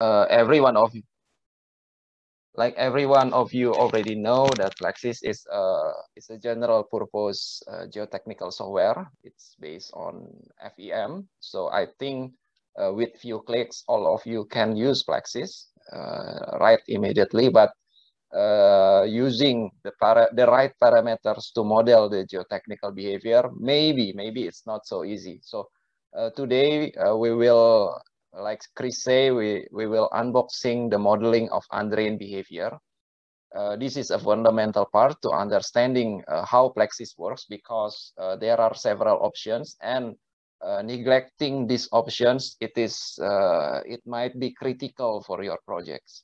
uh, every one of you. Like every one of you already know that Lexis is a, uh, is a general purpose uh, geotechnical software. It's based on FEM. So I think uh, with few clicks, all of you can use Plexis uh, right immediately, but uh, using the, para the right parameters to model the geotechnical behavior, maybe, maybe it's not so easy. So uh, today uh, we will like Chris say, we, we will unboxing the modeling of Andrian behavior. Uh, this is a fundamental part to understanding uh, how Plexis works because uh, there are several options and uh, neglecting these options, it is uh, it might be critical for your projects.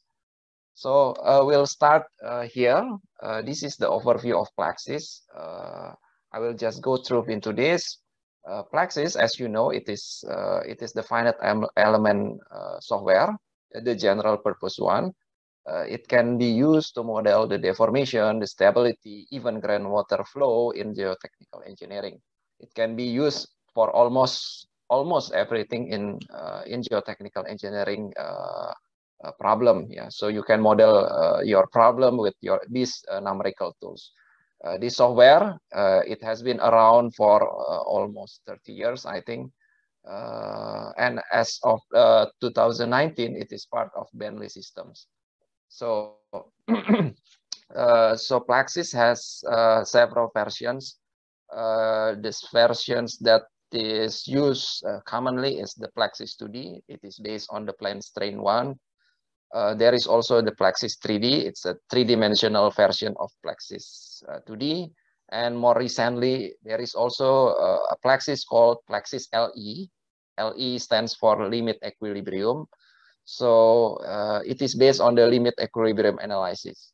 So uh, we'll start here. this is the overview of Plexis. I will just go through into this. Uh, Plexis, as you know, it is uh, it is the finite element uh, software, the general purpose one. Uh, it can be used to model the deformation, the stability, even groundwater flow in geotechnical engineering. It can be used for almost almost everything in uh, in geotechnical engineering uh, problem. Yeah, so you can model your problem with your these numerical tools. Uh, this software, uh, it has been around for uh, almost 30 years, I think. Uh, and as of uh, 2019, it is part of Bentley Systems. So, uh, so Plaxis has several versions. these versions that is used commonly is the Plexus 2D. It is based on the plane strain one. Uh, there is also the Plexis 3D. It's a three-dimensional version of Plexis uh, 2D. And more recently, there is also uh, a Plexis called Plexis LE. LE stands for Limit Equilibrium. So uh, it is based on the limit equilibrium analysis.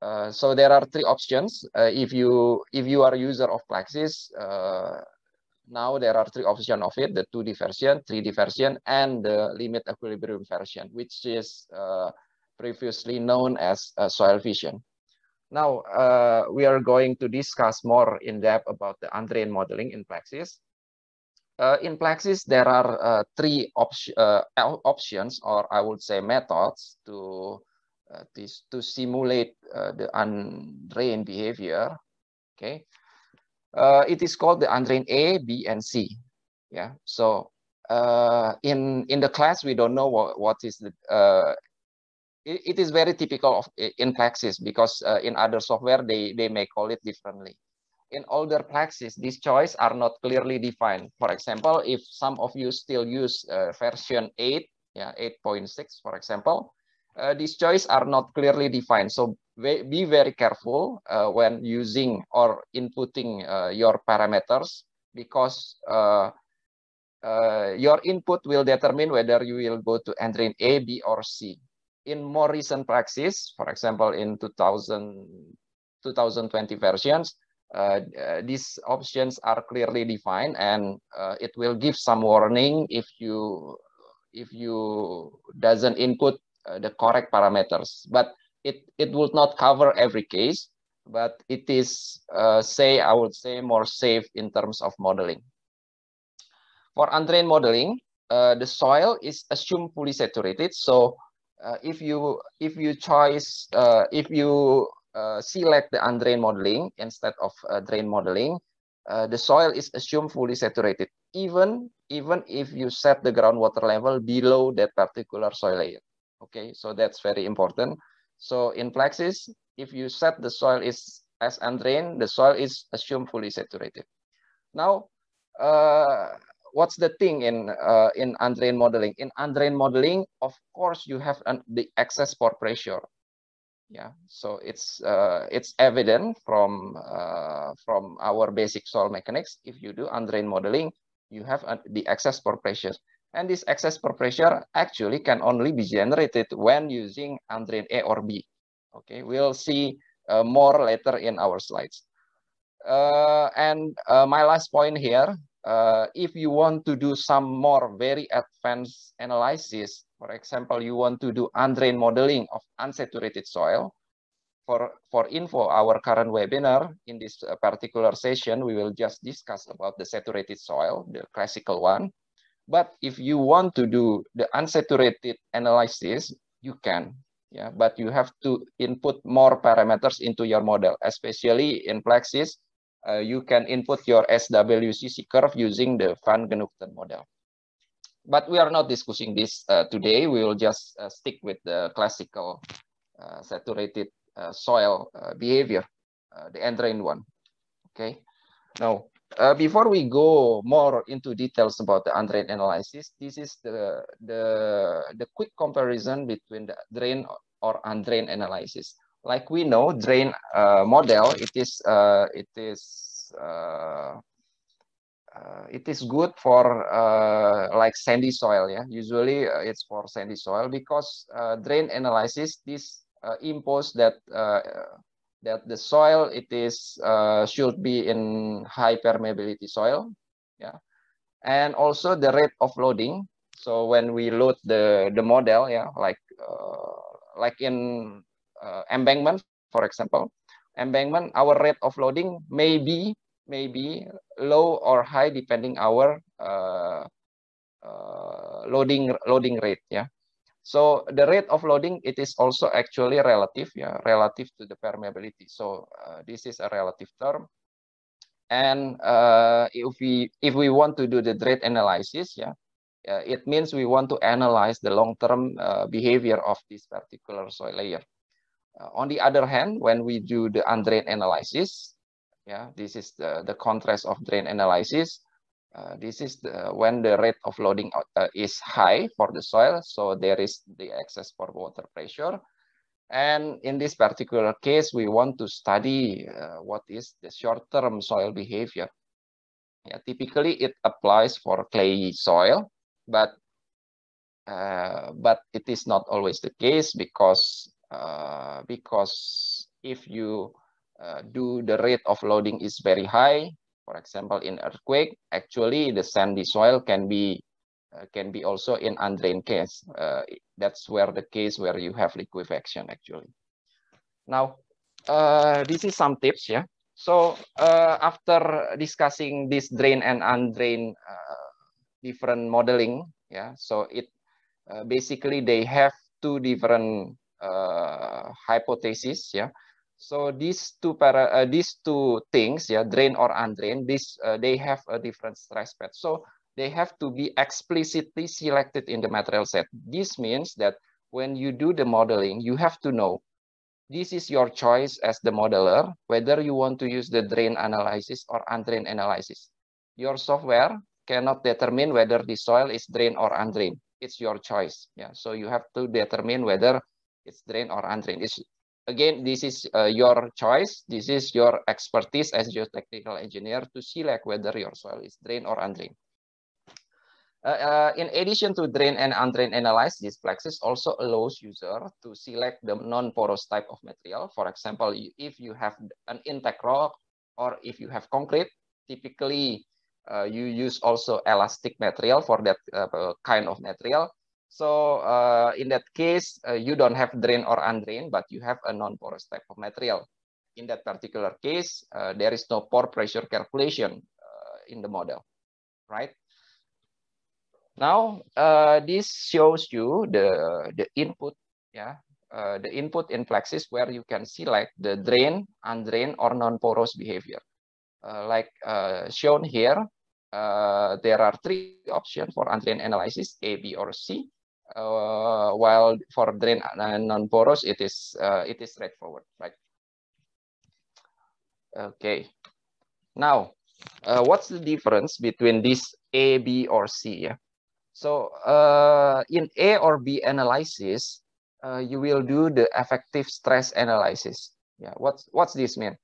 Uh, so there are three options. if you if you are a user of Plexis, now there are three options of it, the 2D version, 3D version, and the limit equilibrium version, which is uh, previously known as uh, soil vision. Now, uh, we are going to discuss more in depth about the undrained modeling in Plexis. Uh, in Plexis, there are uh, three uh, op options, or I would say methods, to, uh, to, to simulate the undrained behavior. Okay, uh, it is called the untrained A, B, and C. Yeah. So uh, in in the class, we don't know what, what is the. Uh, it, it is very typical of in Plexis because uh, in other software they they may call it differently. In older Plexis, these choice are not clearly defined. For example, if some of you still use uh, version 8, yeah, 8.6, for example, uh, these choice are not clearly defined. So be very careful uh, when using or inputting uh, your parameters because uh, uh, your input will determine whether you will go to entering A, B, or C. In more recent practice, for example, in 2000, 2020 versions, uh, these options are clearly defined and it will give some warning if you if you doesn't input uh, the correct parameters. But it, it would not cover every case, but it is, uh, say, I would say more safe in terms of modeling. For untrained modeling, uh, the soil is assumed fully saturated. So uh, if you if you choose if you select the undrained modeling instead of drain modeling, uh, the soil is assumed fully saturated, even, even if you set the groundwater level below that particular soil layer. Okay, so that's very important. So in Plexus, if you set the soil is as undrained, the soil is assumed fully saturated. Now, uh, what's the thing in uh, in undrained modeling? In undrained modeling, of course, you have an, the excess pore pressure. Yeah, so it's uh, it's evident from uh, from our basic soil mechanics. If you do undrained modeling, you have the excess pore pressure. And this excess pressure actually can only be generated when using andrain A or B. Okay, we'll see uh, more later in our slides. Uh, and uh, my last point here, uh, if you want to do some more very advanced analysis, for example, you want to do undrained modeling of unsaturated soil, for, for info, our current webinar in this uh, particular session, we will just discuss about the saturated soil, the classical one. But if you want to do the unsaturated analysis, you can. Yeah, but you have to input more parameters into your model, especially in Plexis. Uh, you can input your SWCC curve using the Van Genuchten model. But we are not discussing this uh, today. We will just uh, stick with the classical uh, saturated uh, soil uh, behavior, the end one. Okay. Now, uh, before we go more into details about the undrained analysis, this is the, the, the quick comparison between the drain or undrained analysis. Like we know, drain uh, model, it is, uh, it is, uh, uh, it is good for uh, like sandy soil. Yeah, usually it's for sandy soil because drain analysis, this impose that that the soil it is uh, should be in high permeability soil yeah and also the rate of loading so when we load the the model yeah like uh, like in uh, embankment for example embankment our rate of loading may be may be low or high depending our uh, uh, loading loading rate yeah So the rate of loading, it is also actually relative, yeah, relative to the permeability. So uh, this is a relative term. And uh, if we if we want to do the rate analysis, yeah, uh, it means we want to analyze the long-term uh, behavior of this particular soil layer. Uh, on the other hand, when we do the undrained analysis, yeah, this is the, the contrast of drain analysis. Uh, this is the, when the rate of loading uh, is high for the soil, so there is the excess for water pressure. And in this particular case, we want to study uh, what is the short-term soil behavior. Yeah, typically, it applies for clay soil, but uh, but it is not always the case because uh, because if you do the rate of loading is very high, for example, in earthquake, actually the sandy soil can be uh, can be also in undrained case. Uh, that's where the case where you have liquefaction actually. Now, uh, this is some tips, yeah. So uh, after discussing this drain and undrained uh, different modeling, yeah. So it uh, basically they have two different hypotheses, yeah. So these two para uh, these two things, yeah, drain or undrain. This uh, they have a different stress path. So they have to be explicitly selected in the material set. This means that when you do the modeling, you have to know this is your choice as the modeler, whether you want to use the drain analysis or undrain analysis. Your software cannot determine whether the soil is drain or undrain. It's your choice. Yeah. So you have to determine whether it's drain or undrain. It's again, this is uh, your choice. This is your expertise as geotechnical engineer to select whether your soil is drained or undrained. Uh, uh, in addition to drain and undrain analysis, Plexus also allows user to select the non-porous type of material. For example, if you have an intact rock or if you have concrete, typically uh, you use also elastic material for that uh, kind of material. So uh, in that case, uh, you don't have drain or undrain, but you have a non-porous type of material. In that particular case, uh, there is no pore pressure calculation uh, in the model, right? Now, uh, this shows you the, the input, yeah, uh, the input in Plexis where you can select the drain, undrain, or non-porous behavior. like shown here, there are three options for undrain analysis, A, B, or C uh, while for drain and non-porous, it is uh, it is straightforward, right? Okay. Now, uh, what's the difference between this A, B, or C? Yeah. So uh, in A or B analysis, uh, you will do the effective stress analysis. Yeah. What's what's this mean?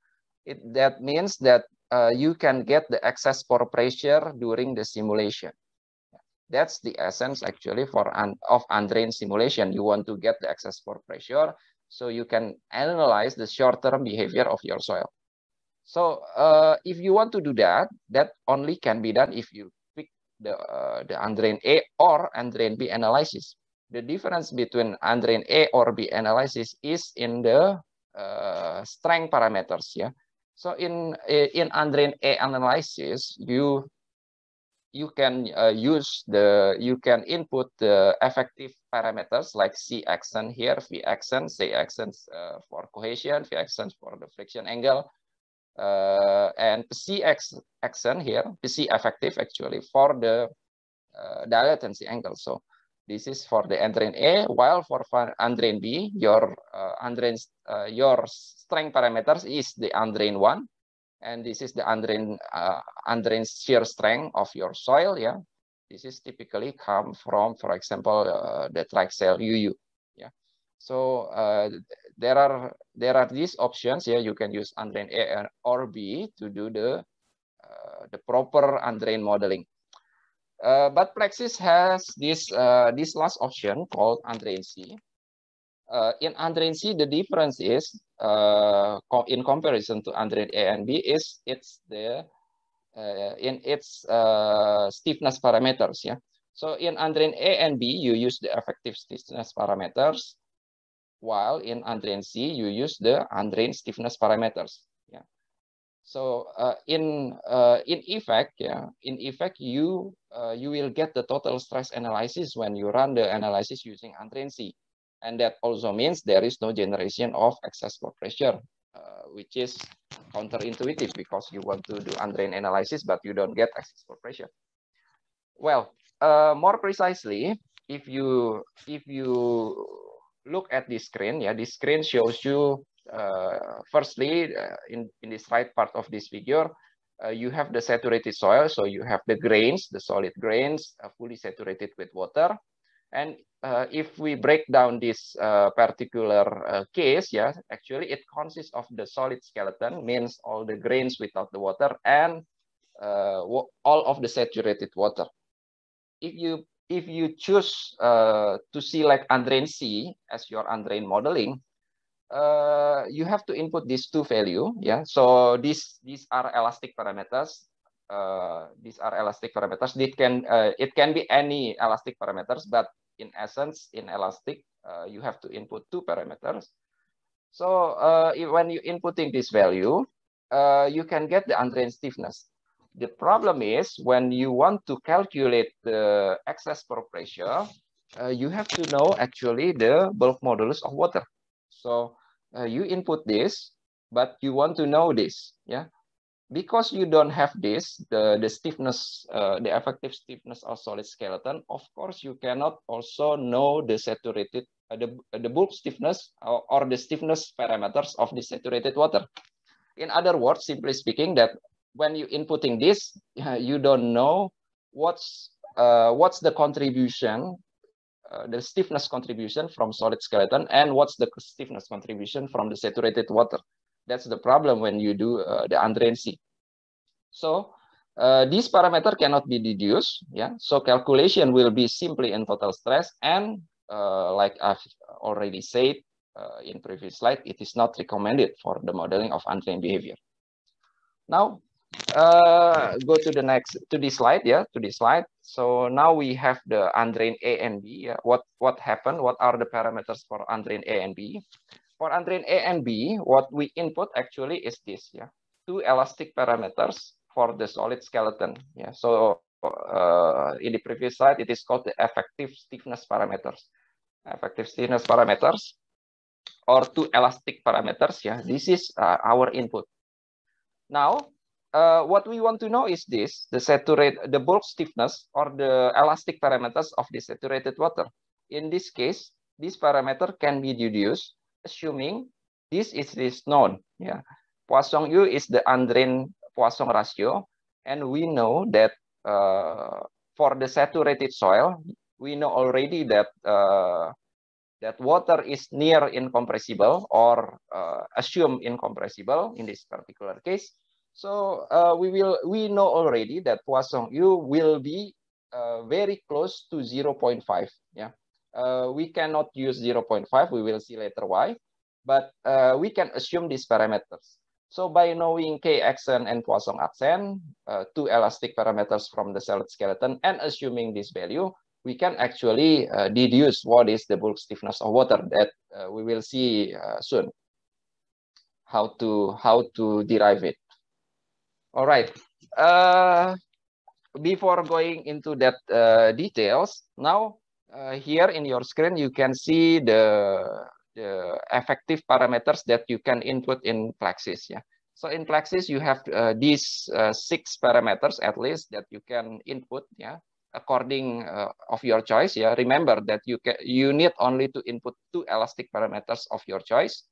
It that means that uh, you can get the excess pore pressure during the simulation. That's the essence actually for un of Andrain simulation. You want to get the excess pore pressure so you can analyze the short-term behavior of your soil. So uh, if you want to do that, that only can be done if you pick the, uh, the undrained A or Andrain B analysis. The difference between Andrain A or B analysis is in the uh, strength parameters. Yeah. So in, uh, in Andrain A analysis, you you can uh, use the you can input the effective parameters like C accent here, V accent, C accent uh, for cohesion, V accent for the friction angle, uh, and C accent here, C effective actually for the uh, dilatancy angle. So this is for the undrained A, while for undrained B, your uh, undrained uh, your strength parameters is the undrained one and this is the undrained, uh, undrained shear strength of your soil. Yeah, this is typically come from, for example, uh, the triaxial UU. Yeah, so uh, there are there are these options. Yeah, you can use undrained A or B to do the uh, the proper undrained modeling. Uh, but Plexus has this uh, this last option called undrained C uh, in Android C, the difference is uh, co in comparison to Android A and B is it's the uh, in its uh, stiffness parameters. Yeah. So in Android A and B, you use the effective stiffness parameters, while in Android C, you use the Android stiffness parameters. Yeah. So uh, in uh, in effect, yeah, in effect, you you will get the total stress analysis when you run the analysis using Android C. And that also means there is no generation of excess pore pressure, uh, which is counterintuitive because you want to do undrained analysis, but you don't get excess pore pressure. Well, uh, more precisely, if you if you look at this screen, yeah, this screen shows you uh, firstly uh, in in this right part of this figure, uh, you have the saturated soil, so you have the grains, the solid grains, uh, fully saturated with water, and uh, if we break down this uh, particular uh, case, yeah, actually it consists of the solid skeleton, means all the grains without the water and uh, all of the saturated water. If you if you choose uh, to see like undrained C as your undrained modeling, uh, you have to input these two value. Yeah, so these these are elastic parameters. these are elastic parameters. It can it can be any elastic parameters, but in essence, in Elastic, uh, you have to input two parameters. So uh, if, when you inputting this value, uh, you can get the untrained stiffness. The problem is when you want to calculate the excess pore pressure, uh, you have to know actually the bulk modulus of water. So uh, you input this, but you want to know this, yeah because you don't have this, the, the stiffness, uh, the effective stiffness of solid skeleton, of course, you cannot also know the saturated, uh, the, uh, the bulk stiffness or, or, the stiffness parameters of the saturated water. In other words, simply speaking, that when you inputting this, uh, you don't know what's, uh, what's the contribution, uh, the stiffness contribution from solid skeleton and what's the stiffness contribution from the saturated water. That's the problem when you do uh, the untrained C. So uh, this parameter cannot be deduced. Yeah. So calculation will be simply in total stress. And uh, like I've already said uh, in previous slide, it is not recommended for the modeling of untrained behavior. Now uh, go to the next to this slide yeah to this slide so now we have the undrained a and b yeah. what what happened what are the parameters for undrained a and b for untrained A and B, what we input actually is this, yeah, two elastic parameters for the solid skeleton. Yeah, so uh, in the previous slide, it is called the effective stiffness parameters. Effective stiffness parameters or two elastic parameters. Yeah, this is uh, our input. Now, uh, what we want to know is this, the saturated, the bulk stiffness or the elastic parameters of the saturated water. In this case, this parameter can be deduced assuming this is this known. Yeah. Poisson U is the undrained Poisson ratio. And we know that uh, for the saturated soil, we know already that uh, that water is near incompressible or uh, assume incompressible in this particular case. So uh, we will we know already that Poisson U will be uh, very close to 0.5. Yeah, uh, we cannot use 0.5, we will see later why, but uh, we can assume these parameters. So by knowing K accent and Poisson accent, uh, two elastic parameters from the solid skeleton, and assuming this value, we can actually uh, deduce what is the bulk stiffness of water that uh, we will see uh, soon, how to, how to derive it. All right. before going into that details, now uh, here in your screen, you can see the, the effective parameters that you can input in Plexis. Yeah. So in Plexis, you have uh, these uh, six parameters at least that you can input. Yeah, according uh, of your choice. Yeah, remember that you can you need only to input two elastic parameters of your choice.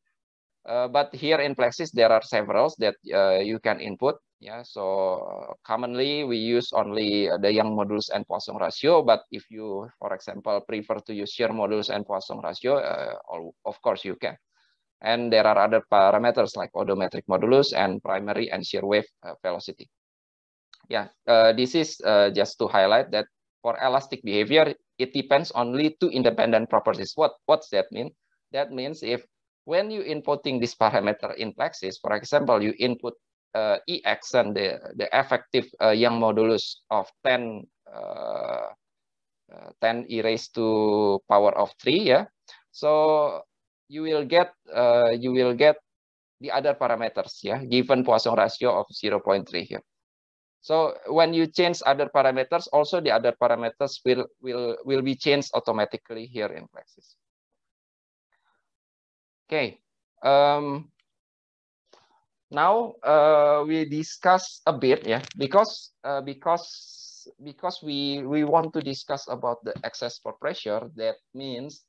Uh, but here in Plexis, there are several that uh, you can input. Yeah, so uh, commonly we use only uh, the Young modulus and Poisson ratio, but if you, for example, prefer to use shear modulus and Poisson ratio, uh, of course you can. And there are other parameters like odometric modulus and primary and shear wave uh, velocity. Yeah, uh, this is uh, just to highlight that for elastic behavior, it depends only two independent properties. What What's that mean? That means if when you inputting this parameter in Plexis, for example, you input uh, eh, EX and the, the effective uh, eh, Young modulus of 10 uh, 10 e raised to power of 3 ya. Yeah. So you will get uh, you will get the other parameters ya yeah, given Poisson ratio of 0.3 here. Yeah. So when you change other parameters also the other parameters will will will be changed automatically here in Plexis. Okay. Um, now uh, we discuss a bit yeah because uh, because because we we want to discuss about the excess for pressure that means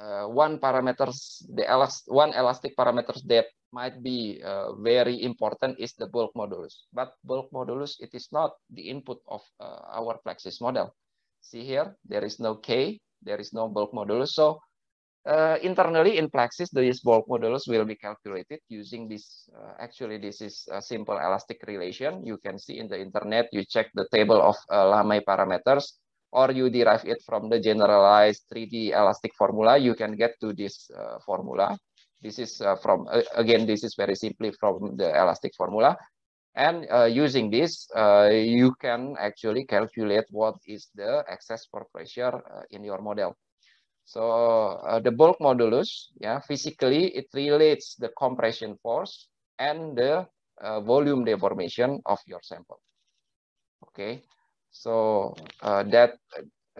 uh, one parameters the elast one elastic parameters that might be uh, very important is the bulk modulus but bulk modulus it is not the input of uh, our plexus model see here there is no k there is no bulk modulus so Uh, internally in Plexus, these bulk modulus will be calculated using this. Uh, actually, this is a simple elastic relation. You can see in the internet, you check the table of uh, parameters, or you derive it from the generalized 3D elastic formula. You can get to this uh, formula. This is uh, from, uh, again, this is very simply from the elastic formula. And uh, using this, you can actually calculate what is the excess pore pressure in your model. So uh, the bulk modulus, yeah, physically it relates the compression force and the uh, volume deformation of your sample. Okay, so uh, that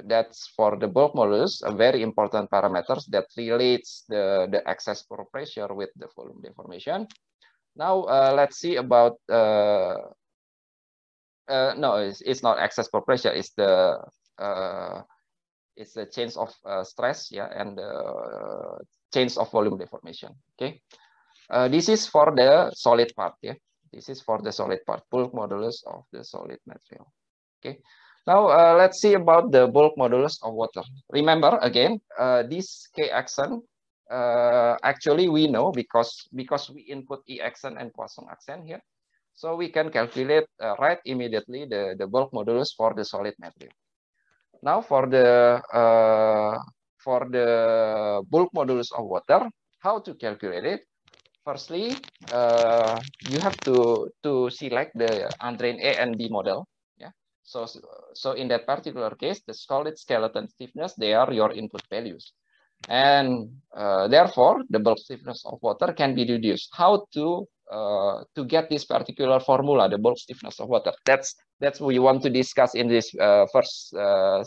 that's for the bulk modulus, a very important parameters that relates the the excess pressure with the volume deformation. Now uh, let's see about uh, uh, no, it's, it's not excess pressure, it's the is the change of uh, stress yeah and uh, change of volume deformation okay uh, this is for the solid part yeah this is for the solid part bulk modulus of the solid material okay now uh, let's see about the bulk modulus of water remember again uh, this k accent uh, actually we know because because we input e accent and Poisson accent here so we can calculate right immediately the the bulk modulus for the solid material now for the uh, for the bulk modulus of water, how to calculate it? Firstly, uh, you have to to select the undrained A and B model. Yeah. So so in that particular case, the solid skeleton stiffness they are your input values, and uh, therefore the bulk stiffness of water can be reduced. How to uh, to get this particular formula, the bulk stiffness of water. That's that's what we want to discuss in this uh, first uh,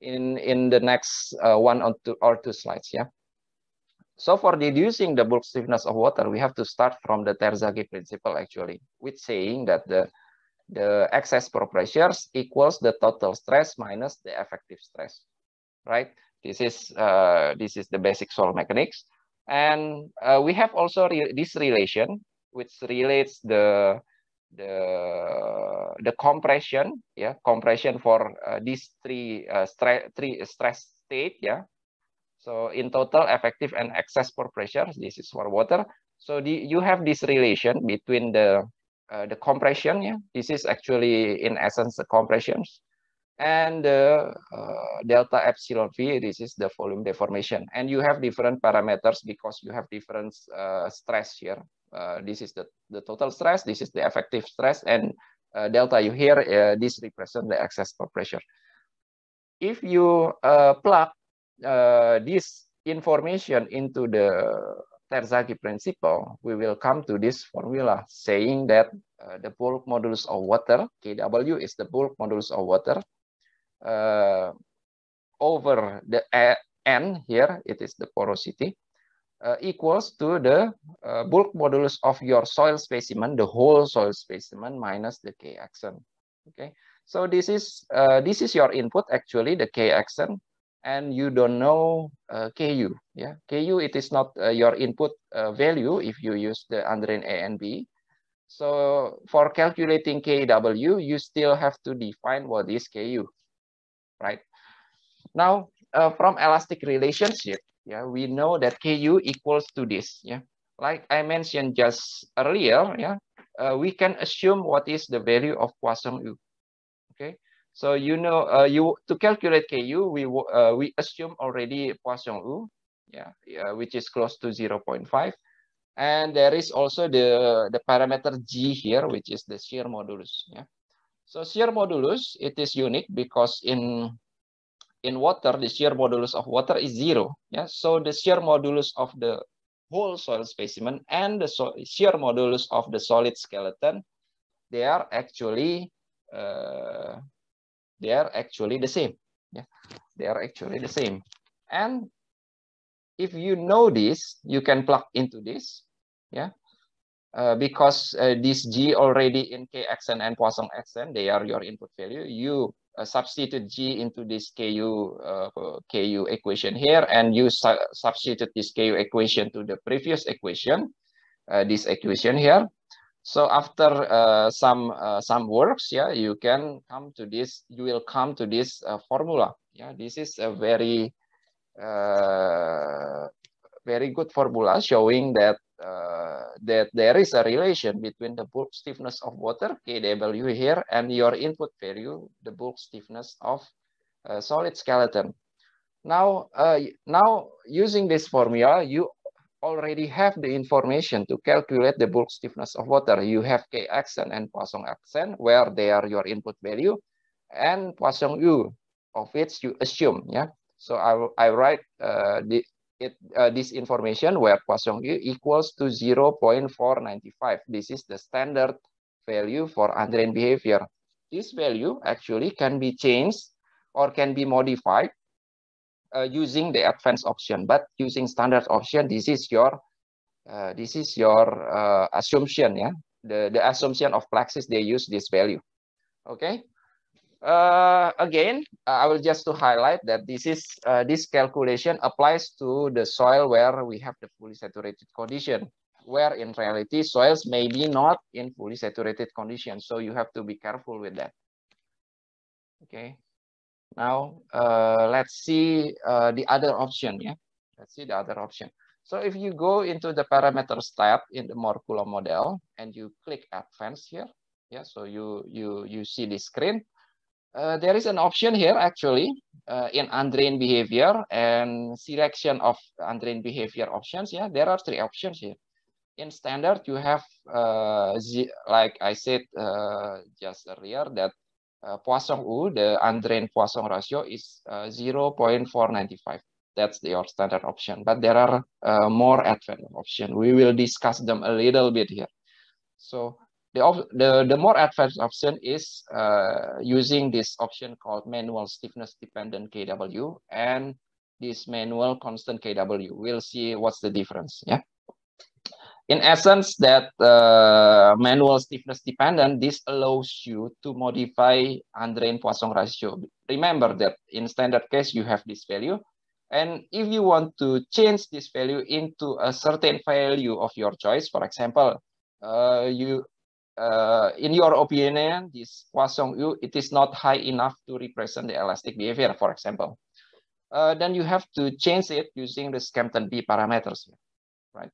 in in the next uh, one or two, or two slides. Yeah. So for deducing the bulk stiffness of water, we have to start from the Terzaghi principle actually, with saying that the the excess pressures equals the total stress minus the effective stress, right? This is uh, this is the basic soil mechanics, and uh, we have also re this relation which relates the the the compression yeah compression for uh, these three uh, stress three stress state yeah so in total effective and excess pore pressure this is for water so the, you have this relation between the uh, the compression yeah this is actually in essence the compressions and the uh, delta epsilon v this is the volume deformation and you have different parameters because you have different uh, stress here Uh, this is the, the total stress, this is the effective stress, and uh, delta you hear, uh, this represents the excess pore pressure. If you uh, plug uh, this information into the Terzaghi principle, we will come to this formula saying that uh, the bulk modulus of water, KW is the bulk modulus of water, uh, over the uh, N here, it is the porosity, uh, equals to the uh, bulk modulus of your soil specimen, the whole soil specimen minus the K axon. Okay, so this is uh, this is your input actually the K axon, and you don't know uh, Ku. Yeah, Ku it is not uh, your input uh, value if you use the Andren A and B. So for calculating KW, you still have to define what is Ku, right? Now from elastic relationship, Yeah, we know that Ku equals to this. Yeah, like I mentioned just earlier. Yeah, uh, we can assume what is the value of Poisson U. Okay, so you know uh, you to calculate Ku, we uh, we assume already Poisson U. Yeah, yeah, which is close to 0.5. And there is also the, the parameter G here, which is the shear modulus. Yeah. So shear modulus, it is unique because in in water, the shear modulus of water is zero. Yeah, so the shear modulus of the whole soil specimen and the so shear modulus of the solid skeleton, they are actually uh, they are actually the same. Yeah, they are actually the same. And if you know this, you can plug into this. Yeah, uh, because uh, this G already in Kxn and Poisson x n, they are your input value. You substitute G into this KU, uh, KU equation here, and you su substitute this KU equation to the previous equation, uh, this equation here. So after uh, some uh, some works, yeah, you can come to this. You will come to this uh, formula. Yeah, this is a very uh, very good formula showing that uh, that there is a relation between the bulk stiffness of water, KW here, and your input value, the bulk stiffness of uh, solid skeleton. Now, uh, now using this formula, you already have the information to calculate the bulk stiffness of water. You have K accent and Poisson accent, where they are your input value, and Poisson U, of which you assume, yeah? So I, I write uh, the, it uh, this information where Kwasongyu equals to 0.495. This is the standard value for untrained behavior. This value actually can be changed or can be modified uh, using the advanced option. But using standard option, this is your uh, this is your uh, assumption. Yeah, the the assumption of PLEXIS they use this value. Okay. uh, again, uh, I will just to highlight that this is uh, this calculation applies to the soil where we have the fully saturated condition, where in reality soils may be not in fully saturated condition. So you have to be careful with that. Okay. Now uh, let's see uh, the other option. Yeah, let's see the other option. So if you go into the parameters tab in the Morculo model and you click advanced here, yeah, so you you you see the screen uh, there is an option here actually uh, in untrained behavior and selection of untrained behavior options. Yeah, there are three options here. In standard, you have, uh, like I said uh, just earlier, that uh, Poisson-U, the untrained Poisson ratio is uh, 0.495. That's your standard option. But there are more advanced options. We will discuss them a little bit here. So the, the, the more advanced option is uh, using this option called manual stiffness dependent KW and this manual constant KW. We'll see what's the difference. Yeah. In essence, that uh, manual stiffness dependent, this allows you to modify André Poisson ratio. Remember that in standard case, you have this value. And if you want to change this value into a certain value of your choice, for example, uh, you uh, in your opinion, this Poisson U, it is not high enough to represent the elastic behavior, for example, uh, then you have to change it using the Scampton B parameters, right?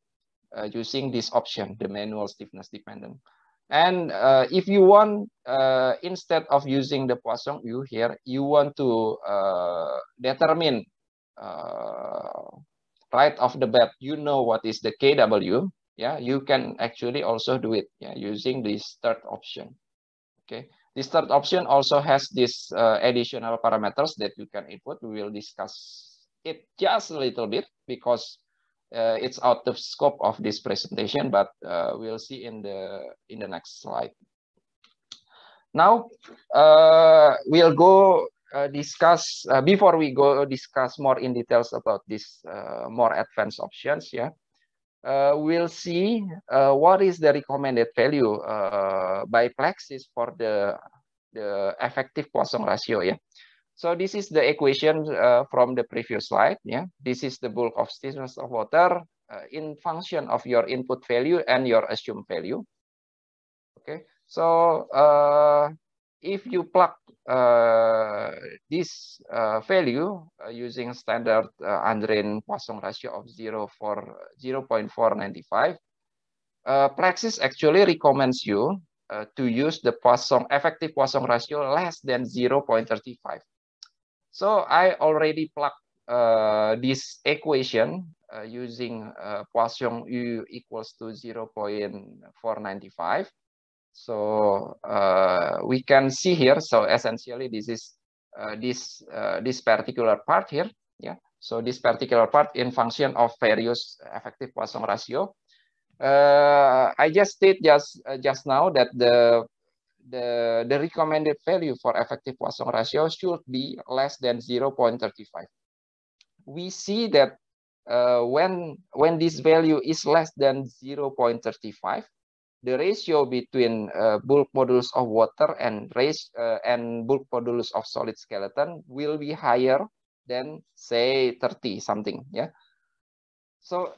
Uh, using this option, the manual stiffness dependent. And uh, if you want, uh, instead of using the Poisson U here, you want to uh, determine right off the bat, you know what is the KW, yeah you can actually also do it yeah, using this third option okay this third option also has this uh, additional parameters that you can input we will discuss it just a little bit because uh, it's out of scope of this presentation but uh, we'll see in the in the next slide now uh, we'll go uh, discuss uh, before we go discuss more in details about this more advanced options yeah uh, we'll see uh, what is the recommended value uh, by Plexis for the the effective Poisson ratio. Yeah. So this is the equation uh, from the previous slide. Yeah. This is the bulk of stiffness of water uh, in function of your input value and your assumed value. Okay. So uh, if you plug uh, this uh, value uh, using standard uh, Poisson ratio of 0 for 0 0.495, uh, Praxis actually recommends you uh, to use the Poisson effective Poisson ratio less than 0.35. So I already plug uh, this equation uh, using uh, Poisson U equals to 0.495. So uh, we can see here. So essentially, this is uh, this uh, this particular part here. Yeah. So this particular part in function of various effective Poisson ratio. Uh, I just state just uh, just now that the the the recommended value for effective Poisson ratio should be less than 0.35. We see that uh, when when this value is less than 0.35 the ratio between uh, bulk modulus of water and race uh, and bulk modulus of solid skeleton will be higher than say 30 something yeah so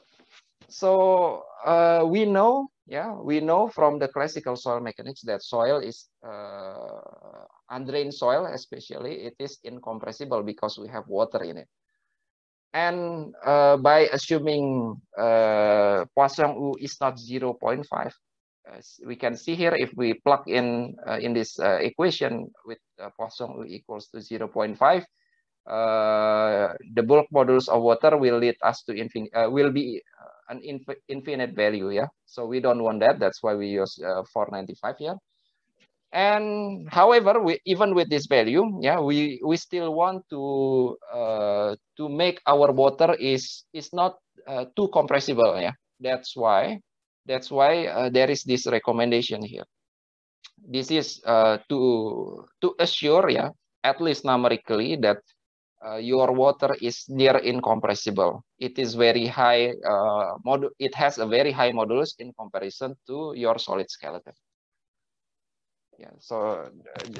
so uh, we know yeah we know from the classical soil mechanics that soil is uh, undrained soil especially it is incompressible because we have water in it and uh, by assuming uh, Poisson U is not 0 0.5 uh, we can see here if we plug in uh, in this uh, equation with Poisson U equals to 0 0.5, uh, the bulk modulus of water will lead us to infinite uh, will be an inf infinite value yeah so we don't want that that's why we use uh, 495 here and however we even with this value yeah we we still want to to make our water is is not too compressible yeah that's why That's why uh, there is this recommendation here. This is uh, to to assure yeah, at least numerically that uh, your water is near incompressible. It is very high uh, mod. It has a very high modulus in comparison to your solid skeleton. yeah so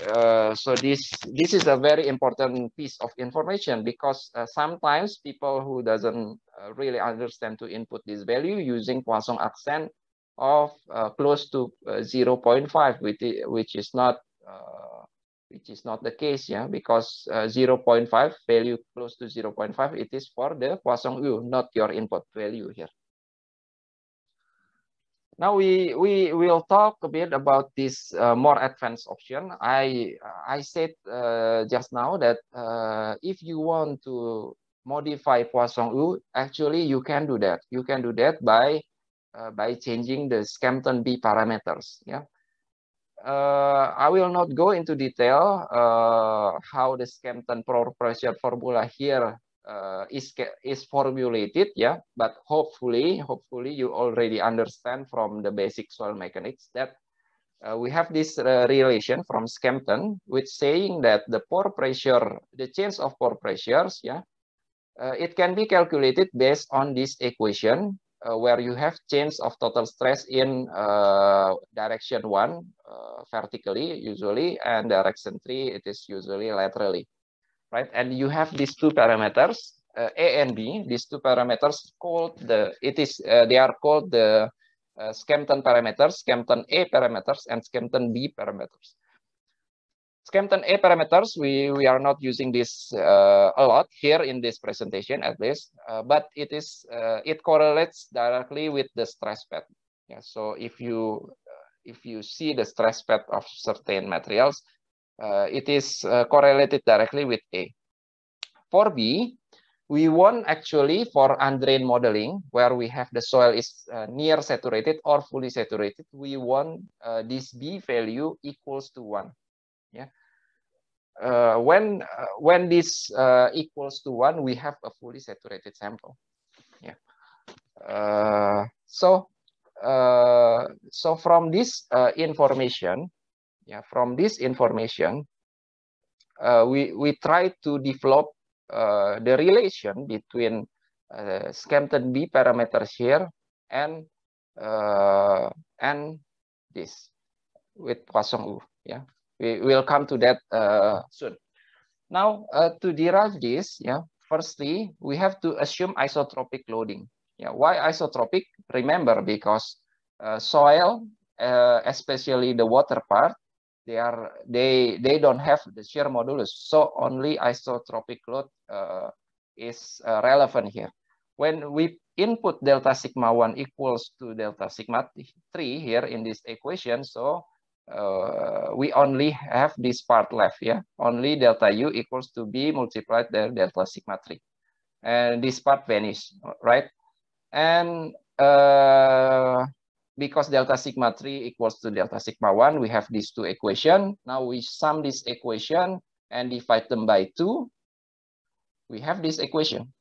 uh, so this this is a very important piece of information because uh, sometimes people who doesn't uh, really understand to input this value using Poisson accent of uh, close to uh, 0.5 which is, which is not uh, which is not the case yeah because 0.5 value close to 0.5 it is for the Poisson U not your input value here Now we we will talk a bit about this uh, more advanced option. I I said uh, just now that uh, if you want to modify Poisson U, actually you can do that. You can do that by uh, by changing the Scampton B parameters. Yeah. Uh, I will not go into detail uh, how the Scampton pressure formula here uh, is is formulated yeah but hopefully hopefully you already understand from the basic soil mechanics that uh, we have this uh, relation from Skempton, which saying that the pore pressure the change of pore pressures yeah uh, it can be calculated based on this equation uh, where you have change of total stress in uh, direction one vertically usually and direction three it is usually laterally right? And you have these two parameters, uh, A and B. These two parameters called the it is uh, they are called the uh, Scampton parameters, Scampton A parameters, and Scampton B parameters. Scampton A parameters, we, we are not using this uh, a lot here in this presentation at least, uh, but it is uh, it correlates directly with the stress pattern. Yeah, so if you uh, if you see the stress pattern of certain materials, uh, it is uh, correlated directly with A. For B, we want actually for undrained modeling, where we have the soil is uh, near saturated or fully saturated, we want uh, this B value equals to 1. Yeah. Uh, when uh, when this equals to 1, we have a fully saturated sample. Yeah. so, so from this information, yeah, from this information, uh, we we try to develop uh, the relation between uh, Scampton B parameters here and uh, and this with Poisson U. Yeah, we will come to that uh, soon. Now uh, to derive this, yeah, firstly we have to assume isotropic loading. Yeah, why isotropic? Remember because uh, soil, uh, especially the water part, they are they they don't have the shear modulus so only isotropic load uh, is uh, relevant here when we input delta sigma 1 equals to delta sigma 3 here in this equation so uh, we only have this part left yeah only delta u equals to b multiplied there delta sigma 3 and this part vanish right and uh, because delta sigma 3 equals to delta sigma 1, we have these two equations. Now we sum this equation and divide them by 2. We have this equation.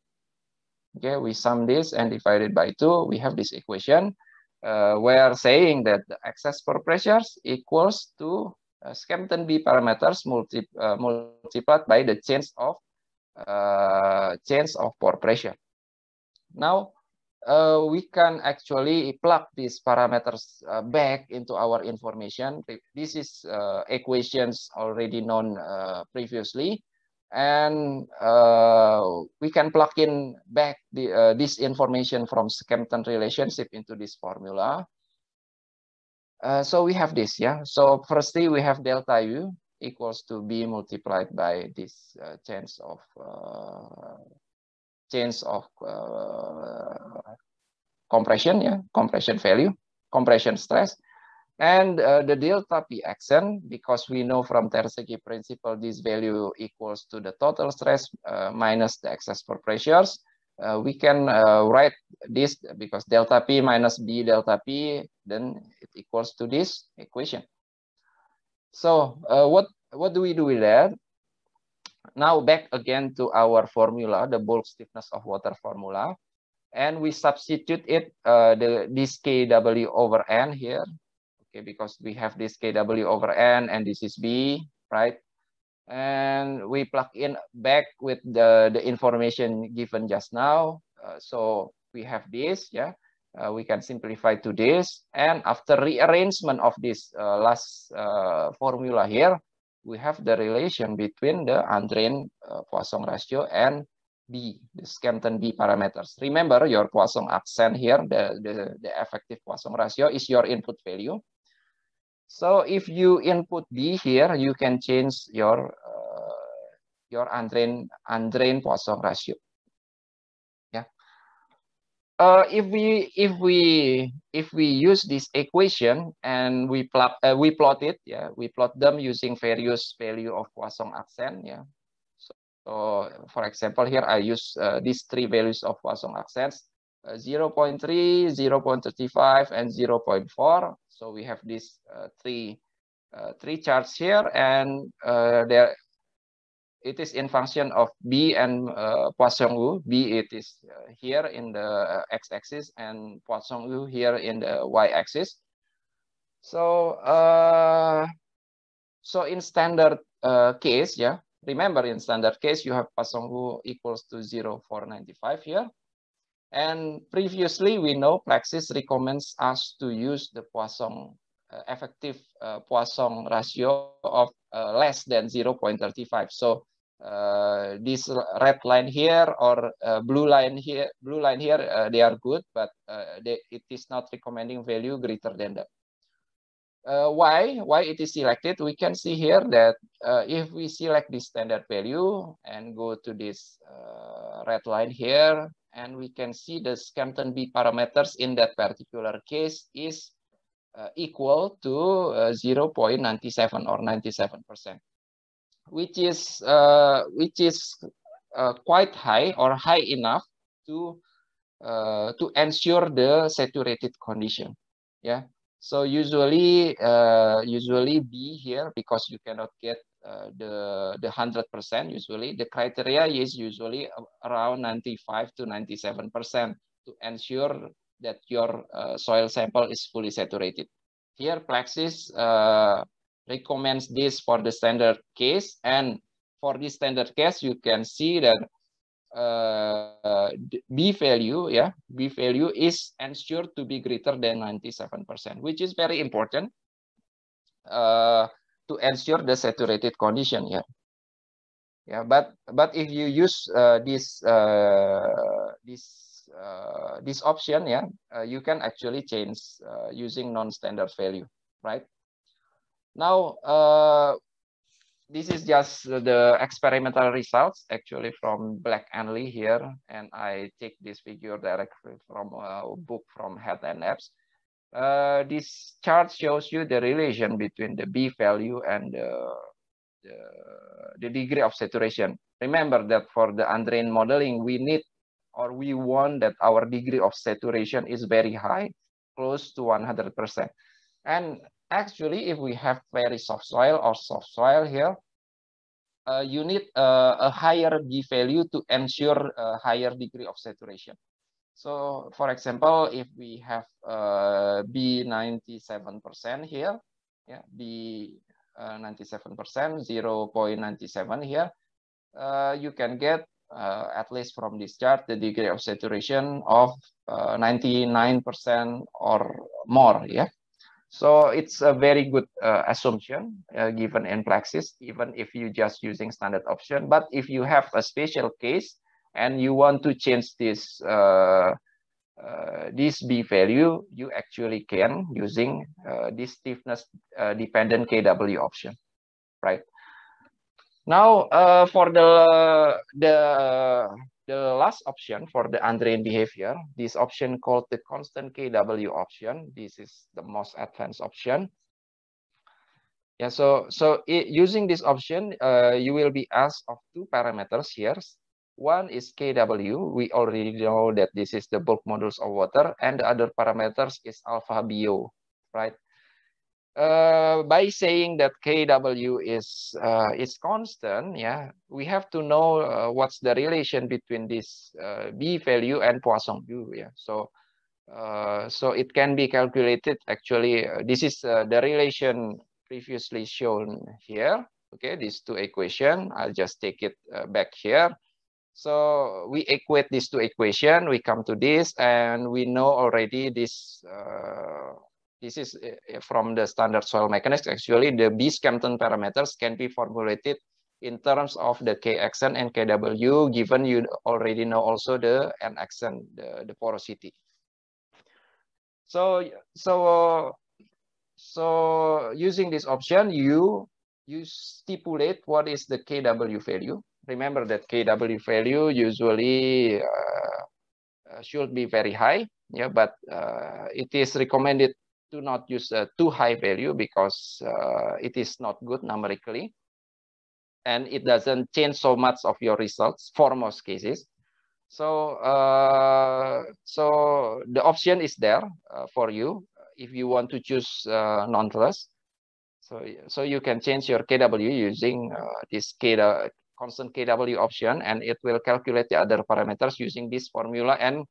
Okay, we sum this and divide it by 2. We have this equation. Uh, we are saying that the excess for pressures equals to uh, Skempton B parameters multi, uh, multiplied by the change of uh, change of pore pressure. Now, uh, we can actually plug these parameters uh, back into our information. This is uh, equations already known uh, previously. And uh, we can plug in back the, uh, this information from Scampton relationship into this formula. so we have this, yeah. So firstly, we have delta U equals to B multiplied by this chance of change of uh, compression ya, compression value, compression stress, and uh, the delta P accent because we know from terzaghi principle this value equals to the total stress uh, minus the excess for pressures. Uh, we can uh, write this because delta P minus B delta P, then it equals to this equation. So uh, what, what do we do with that? Now back again to our formula, the bulk stiffness of water formula. And we substitute it, uh, the, this KW over N here, okay, because we have this KW over N and this is B, right? And we plug in back with the, the information given just now. Uh, so we have this, yeah. Uh, we can simplify to this. And after rearrangement of this uh, last uh, formula here, we have the relation between the untrained uh, Poisson ratio and B, the Scanton B parameters. Remember your Poisson accent here, the, the, the effective Poisson ratio is your input value. So if you input B here, you can change your uh, your untrained, untrained Poisson ratio. uh, if we if we if we use this equation and we plot uh, we plot it yeah we plot them using various value of Poisson accent yeah so, so for example here I use uh, these three values of Poisson accents uh, 0 0.3 0 0.35 and 0 0.4 so we have these uh, three uh, three charts here and there it is in function of B and uh, poisson u. B it is uh, here in the uh, x-axis and Poisson-Wu here in the y-axis. So uh, so in standard uh, case, yeah, remember in standard case you have poisson u equals to 0495 here. And previously we know Plexis recommends us to use the Poisson uh, effective uh, Poisson ratio of uh, less than 0.35. So Uh, this red line here or uh, blue line here, blue line here, uh, they are good, but uh, they, it is not recommending value greater than that. Uh, why? Why it is selected? We can see here that if we select this standard value and go to this red line here, and we can see the Scampton B parameters in that particular case is equal to 0.97 or 97 percent which is uh, which is uh, quite high or high enough to uh, to ensure the saturated condition. Yeah. So usually uh, usually B here because you cannot get uh, the the hundred percent. Usually the criteria is usually around ninety five to ninety seven percent to ensure that your uh, soil sample is fully saturated. Here Plexis uh, recommends this for the standard case. And for this standard case, you can see that uh, B value, yeah, B value is ensured to be greater than 97%, which is very important uh, to ensure the saturated condition, yeah. Yeah, but but if you use uh, this uh, this uh, this option, yeah, uh, you can actually change using non-standard value, right? Now, uh, this is just the experimental results actually from Black and Lee here. And I take this figure directly from uh, a book from Head and Apps. Uh, this chart shows you the relation between the B value and the, uh, the, the degree of saturation. Remember that for the untrained modeling, we need or we want that our degree of saturation is very high, close to 100%. And actually, if we have very soft soil or soft soil here, uh, you need uh, a higher B value to ensure a higher degree of saturation. So for example, if we have uh, B 97% here, yeah, B 97%, uh, 0.97 here, uh, you can get uh, at least from this chart, the degree of saturation of 99% or more, yeah. So it's a very good uh, assumption uh, given praxis, even if you just using standard option. But if you have a special case and you want to change this uh, uh this B value, you actually can using uh, this stiffness uh, dependent KW option, right? Now for the the the last option for the Andrian behavior, this option called the constant KW option. This is the most advanced option. Yeah, so, so it, using this option, uh, you will be asked of two parameters here. One is KW. We already know that this is the bulk modulus of water, and the other parameters is alpha BO, right? uh, by saying that kW is uh, is constant, yeah, we have to know uh, what's the relation between this uh, B value and Poisson U. Yeah, so uh, so it can be calculated. Actually, uh, this is the relation previously shown here. Okay, these two equation. I'll just take it back here. So we equate these two equation. We come to this, and we know already this this is eh, eh, from the standard soil mechanics. Actually, the B parameters can be formulated in terms of the kx and KW, given you already know also the N accent, the, the porosity. So, so, so using this option, you you stipulate what is the KW value. Remember that KW value usually uh, uh, should be very high, yeah, but uh, it is recommended do not use a uh, too high value because uh, it is not good numerically. And it doesn't change so much of your results for most cases. So, uh, so the option is there uh, for you if you want to choose uh, nonetheless. So, so you can change your KW using uh, this KW, uh, constant KW option, and it will calculate the other parameters using this formula and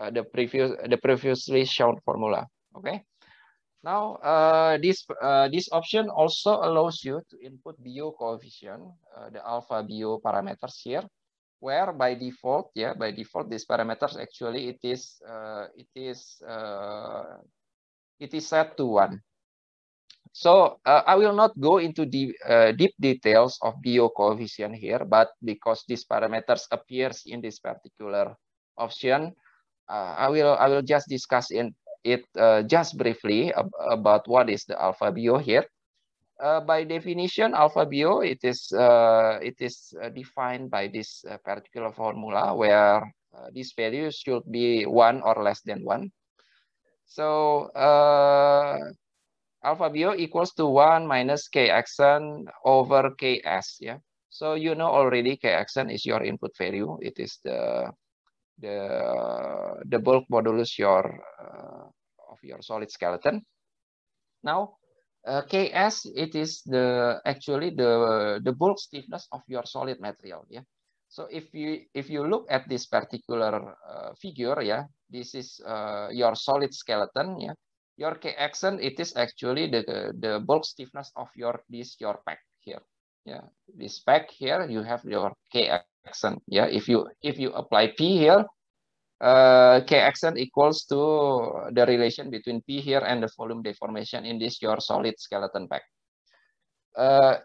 uh, the previous the previously shown formula. Okay. Now, uh, this, uh, this option also allows you to input bio coefficient, uh, the alpha bio parameters here, where by default, yeah, by default, these parameters actually it is, uh, it is, uh, it is set to one. So uh, I will not go into the deep details of bio coefficient here, but because these parameters appears in this particular option, I will I will just discuss in it uh, just briefly about what is the alpha bio here. Uh, by definition, alpha bio it is uh, it is uh, defined by this uh, particular formula where uh, these values should be one or less than one. So uh, alpha bio equals to one minus k action over ks. Yeah. So you know already k action is your input value. It is the the the bulk modulus your uh, of your solid skeleton. Now, uh, Ks it is the actually the the bulk stiffness of your solid material. Yeah. So if you if you look at this particular uh, figure, yeah, this is uh, your solid skeleton. Yeah. Your K it is actually the the bulk stiffness of your this your pack here. Yeah. This pack here you have your K accent. Yeah, if you if you apply p here, uh, k accent equals to the relation between p here and the volume deformation in this your solid skeleton pack. Uh,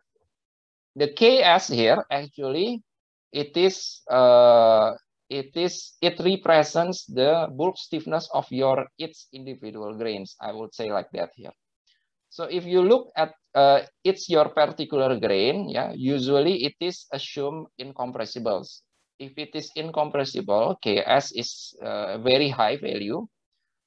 the ks here actually it is uh, it is it represents the bulk stiffness of your its individual grains. I would say like that here. So if you look at uh, it's your particular grain. Yeah, usually it is assumed incompressibles. If it is incompressible, Ks is a uh, very high value,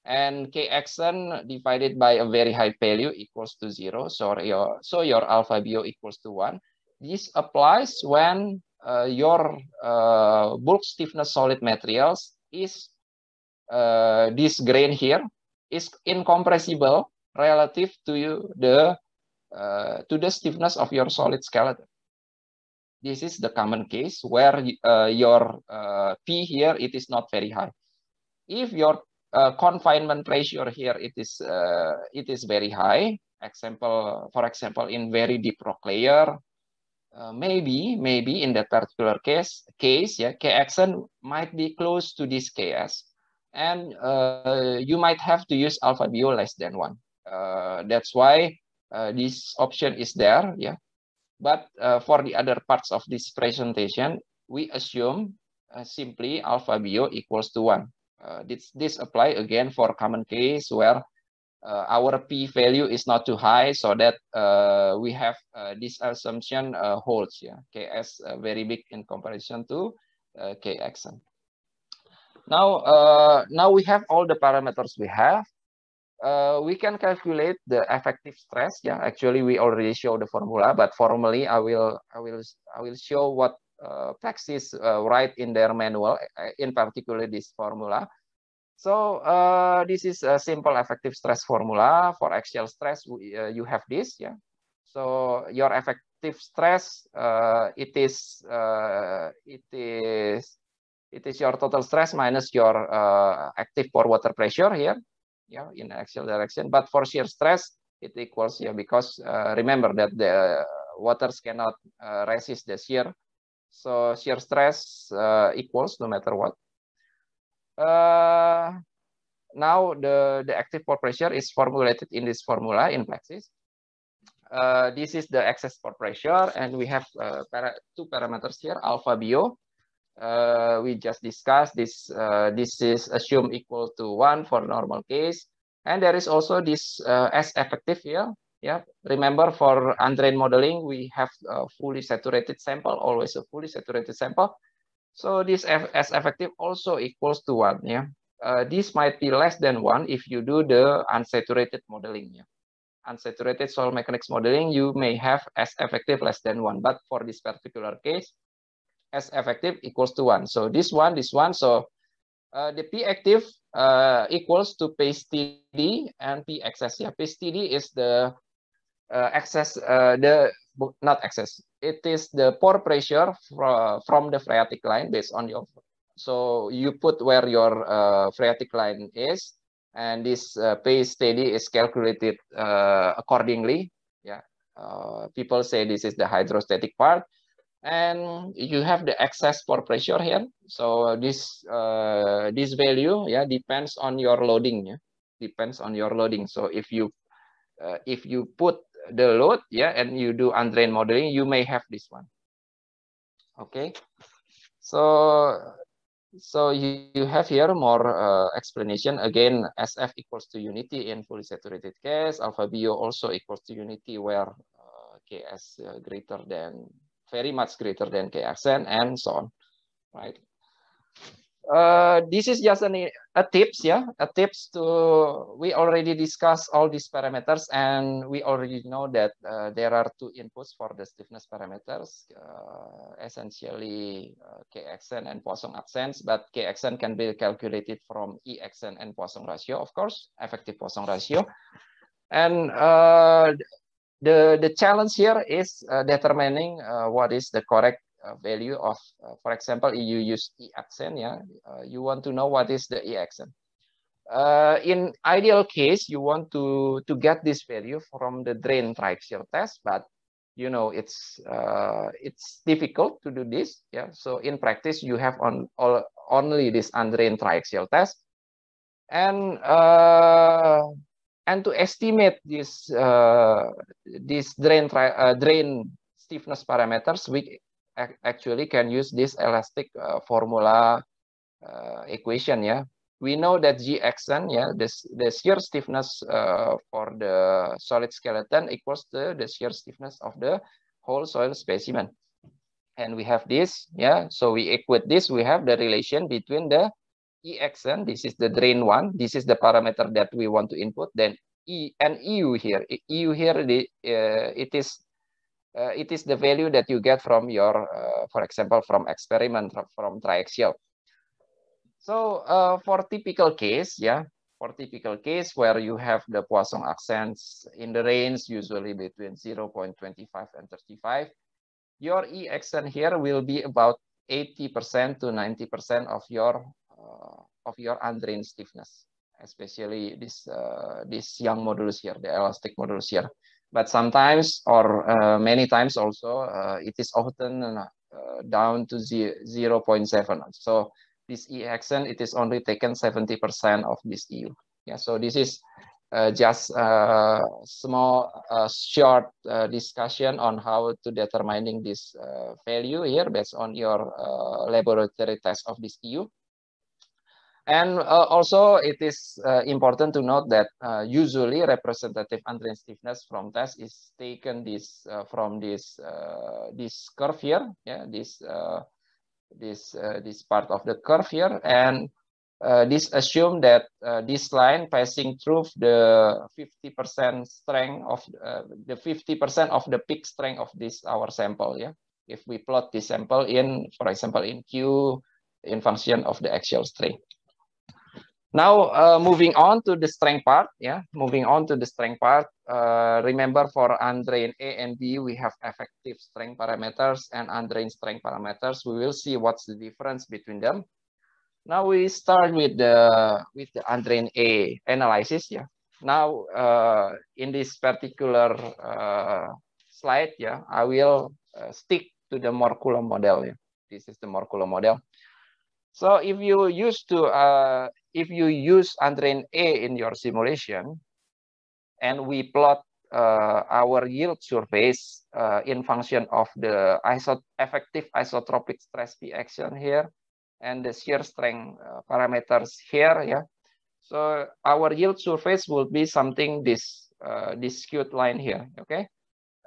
and Kxn divided by a very high value equals to zero. So your so your alpha bio equals to one. This applies when uh, your uh, bulk stiffness solid materials is uh, this grain here is incompressible relative to the uh, to the stiffness of your solid skeleton. This is the common case where uh, your uh, P here, it is not very high. If your uh, confinement pressure here, it is, uh, it is very high, example, for example, in very deep rock layer, uh, maybe, maybe in that particular case, case, yeah, Kxn might be close to this Ks, and you might have to use alpha bio less than one. that's why uh, this option is there. Yeah, but uh, for the other parts of this presentation, we assume uh, simply alpha bio equals to one. Uh, this this apply again for common case where uh, our p value is not too high, so that uh, we have this assumption holds. Yeah, ks very big in comparison to Kx. Now, now we have all the parameters we have uh, we can calculate the effective stress. Yeah, actually we already show the formula, but formally I will I will I will show what uh, Plexis uh, write in their manual, uh, in particular this formula. So uh, this is a simple effective stress formula for axial stress. We, uh, you have this, yeah. So your effective stress, uh, it is uh, it is it is your total stress minus your uh, active pore water pressure here yeah, in axial direction. But for shear stress, it equals here yeah, because uh, remember that the waters cannot uh, resist the shear. So shear stress uh, equals no matter what. Uh, now the, the active pore pressure is formulated in this formula in plexus. Uh, this is the excess pore pressure and we have uh, para two parameters here, alpha bio uh, we just discussed this uh, this is assumed equal to one for normal case and there is also this uh, s effective here yeah remember for untrained modeling we have a fully saturated sample always a fully saturated sample so this F s effective also equals to one yeah uh, this might be less than one if you do the unsaturated modeling yeah unsaturated soil mechanics modeling you may have as effective less than one but for this particular case S effective equals to one. So this one, this one. So uh, the P active uh, equals to PSTD and P excess. Yeah, PSTD is the uh, excess, uh, the not excess. It is the pore pressure fr from the phreatic line based on your. So you put where your uh, phreatic line is, and this uh, steady is calculated uh, accordingly. Yeah, uh, people say this is the hydrostatic part. and you have the excess pore pressure here. So this uh, this value yeah depends on your loading yeah depends on your loading. So if you uh, if you put the load yeah and you do undrained modeling, you may have this one. Okay, so so you, you have here more uh, explanation again. SF equals to unity in fully saturated case. Alpha Bio also equals to unity where uh, KS uh, greater than very much greater than KXN and so on, right? Uh, this is just an, a tips, yeah, a tips to, we already discussed all these parameters and we already know that uh, there are two inputs for the stiffness parameters, uh, essentially uh, KXN and Poisson absence, but KXN can be calculated from EXN and Poisson ratio, of course, effective Poisson ratio. And uh, the the challenge here is uh, determining uh, what is the correct uh, value of uh, for example you use e accent yeah uh, you want to know what is the e accent uh, in ideal case you want to to get this value from the drain triaxial test but you know it's it's difficult to do this yeah so in practice you have on all, only this undrained triaxial test and and to estimate this uh, this drain uh, drain stiffness parameters, we actually can use this elastic uh, formula uh, equation. Yeah, we know that gxn, yeah, this the shear stiffness uh, for the solid skeleton equals the the shear stiffness of the whole soil specimen, and we have this. Yeah, so we equate this. We have the relation between the exn, this is the drain one, this is the parameter that we want to input, then E and EU here. EU here, the, uh, it is uh, it is the value that you get from your, uh, for example, from experiment from, from triaxial. So uh, for typical case, yeah, for typical case where you have the Poisson accents in the range usually between 0 0.25 and 35, your EXN here will be about 80% to 90% of your uh, of your undrained stiffness, especially this uh, this young modulus here, the elastic modulus here. But sometimes or uh, many times also, it is often down to 0.7. So this E action, it is only taken 70% of this EU. Yeah, so this is uh, just a uh, small uh, short discussion on how to determining this value here based on your laboratory test of this EU. And uh, also, it is uh, important to note that uh, usually representative untrained stiffness from test is taken this uh, from this uh, this curve here, yeah, this uh, this this part of the curve here, and this assume that this line passing through the 50% strength of the 50% of the peak strength of this our sample, yeah. If we plot this sample in, for example, in Q in function of the axial strength. Now, uh, moving on to the strength part, yeah, moving on to the strength part. Uh, remember for undrained A and B, we have effective strength parameters and undrained strength parameters. We will see what's the difference between them. Now we start with the with the undrained A analysis, yeah. Now, uh, in this particular uh, slide, yeah, I will uh, stick to the Morculo model. Yeah. This is the Morculo model. So if you used to uh, if you use Andrain A in your simulation, and we plot uh, our yield surface uh, in function of the effective isotropic stress P action here, and the shear strength uh, parameters here, yeah. So our yield surface will be something this uh, this cute line here, okay?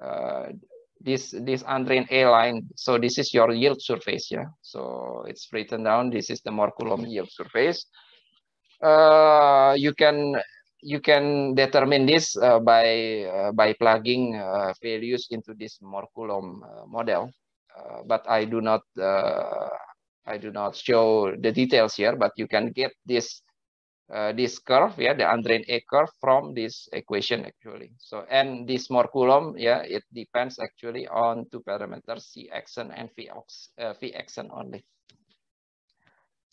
Uh, this this Andrain A line. So this is your yield surface, yeah. So it's written down. This is the more yield surface. Uh, you can you can determine this uh, by uh, by plugging uh, values into this more uh, model. Uh, but I do not uh, I do not show the details here. But you can get this uh, this curve, yeah, the Andrian A curve from this equation actually. So and this more Coulomb, yeah, it depends actually on two parameters C action and V, ox, uh, v axon only.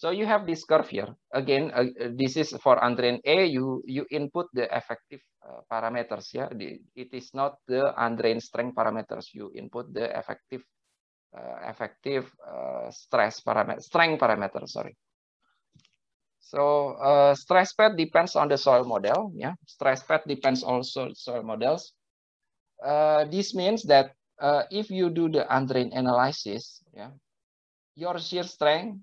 So you have this curve here. Again, uh, this is for untrained A, you, you input the effective uh, parameters. Yeah, the, It is not the untrained strength parameters. You input the effective uh, effective uh, stress parameter, strength parameter, sorry. So uh, stress path depends on the soil model. Yeah, stress path depends also soil models. Uh, this means that if you do the untrained analysis, yeah, your shear strength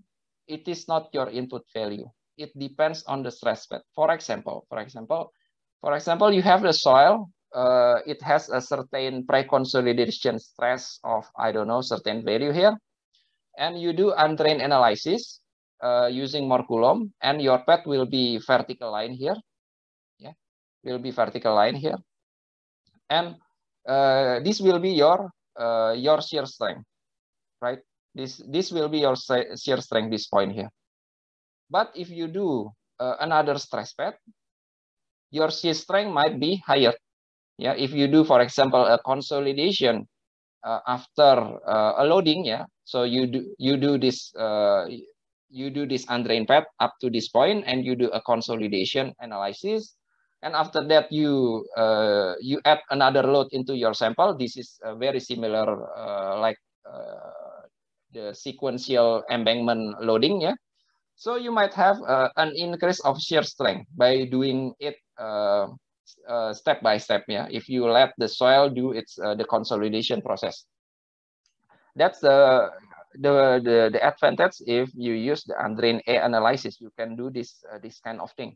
it is not your input value. It depends on the stress bed. For example, for example, for example, you have the soil. Uh, it has a certain pre-consolidation stress of, I don't know, certain value here. And you do untrained analysis uh, using Morculom, and your path will be vertical line here. Yeah, will be vertical line here. And uh, this will be your uh, your shear strength, right? This, this will be your shear strength this point here. But if you do uh, another stress pad, your shear strength might be higher. Yeah, if you do, for example, a consolidation uh, after uh, a loading, yeah, so you do you do this uh, you do this undrained pad up to this point, and you do a consolidation analysis, and after that you uh, you add another load into your sample. This is uh, very similar like the sequential embankment loading. Yeah, so you might have uh, an increase of shear strength by doing it uh, uh, step by step. Yeah, if you let the soil do its uh, the consolidation process. That's the the, the the advantage if you use the Andrain A analysis. You can do this uh, this kind of thing.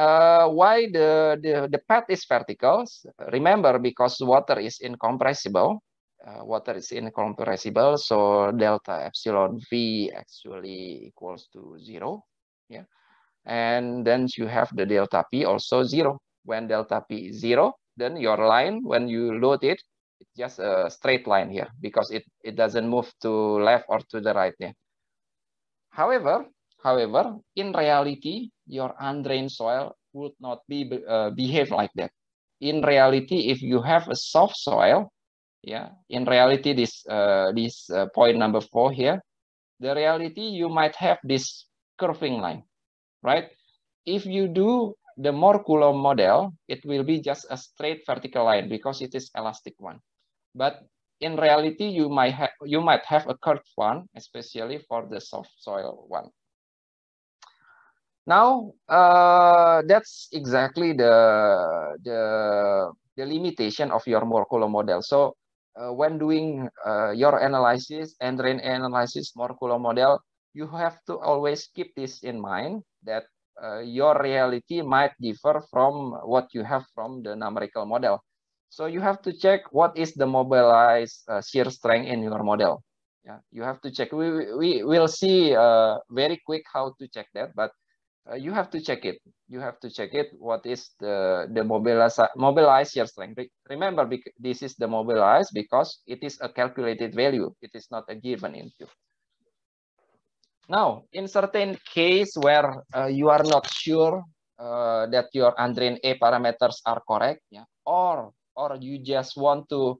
Uh, why the, the, the path is vertical? Remember, because water is incompressible, uh, water is incompressible, so delta epsilon V actually equals to zero. Yeah, and then you have the delta P also zero. When delta P is zero, then your line when you load it, it's just a straight line here because it it doesn't move to left or to the right. Yeah. However, however, in reality, your undrained soil would not be uh, behave like that. In reality, if you have a soft soil, yeah in reality this uh, this uh, point number four here the reality you might have this curving line right if you do the more Coulomb model it will be just a straight vertical line because it is elastic one but in reality you might have you might have a curved one especially for the soft soil one now uh, that's exactly the the the limitation of your Morculo model. So uh, when doing uh, your analysis and train analysis molecular model, you have to always keep this in mind that uh, your reality might differ from what you have from the numerical model. So you have to check what is the mobilized uh, shear strength in your model. Yeah, you have to check. We, we will see uh, very quick how to check that, but uh, you have to check it. You have to check it. What is the the mobilize mobilize strength? Remember, this is the mobilize because it is a calculated value. It is not a given input. Now, in certain case where uh, you are not sure uh, that your undrained A parameters are correct, yeah, or or you just want to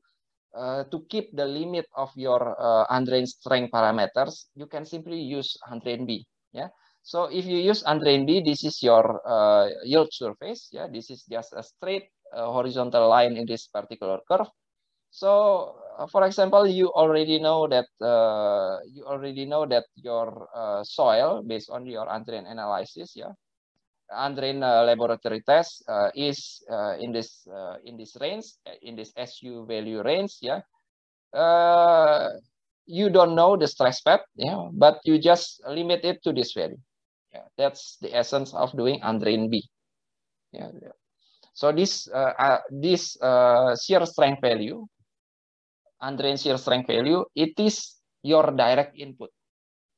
uh, to keep the limit of your undrained uh, strength parameters, you can simply use undrained B. Yeah, so if you use untrained B, this is your uh, yield surface. Yeah, this is just a straight uh, horizontal line in this particular curve. So uh, for example, you already know that uh, you already know that your uh, soil based on your untrained analysis. Yeah, untrained uh, laboratory test is in this in this range in this SU value range. Yeah you don't know the stress path. yeah, but you just limit it to this value. Yeah, that's the essence of doing Andrain B. Yeah. So this uh, uh, this uh, shear strength value, Andrain shear strength value, it is your direct input.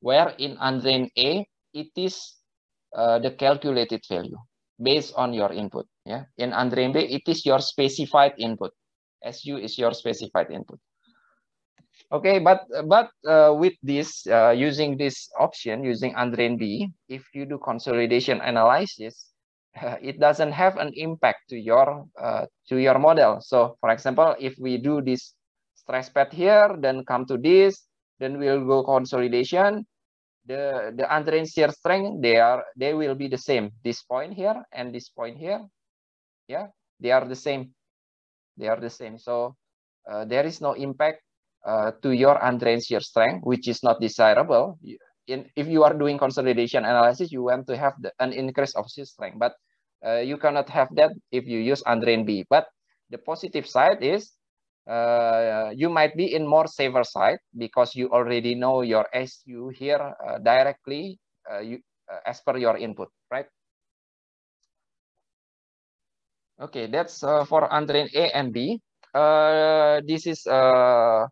Where in Andrain A, it is uh, the calculated value based on your input. Yeah. In Andrain B, it is your specified input. SU is your specified input. Okay, but but uh, with this, uh, using this option, using Andren B, if you do consolidation analysis, uh, it doesn't have an impact to your uh, to your model. So, for example, if we do this stress path here, then come to this, then we'll go consolidation. The the untrained shear strength they are they will be the same. This point here and this point here, yeah, they are the same. They are the same. So uh, there is no impact uh, to your undrained shear strength, which is not desirable. In, if you are doing consolidation analysis, you want to have the, an increase of shear strength, but uh, you cannot have that if you use undrained B. But the positive side is uh, you might be in more safer side because you already know your SU here uh, directly uh, you, uh, as per your input, right? Okay, that's for undrained A and B. Uh, this is uh,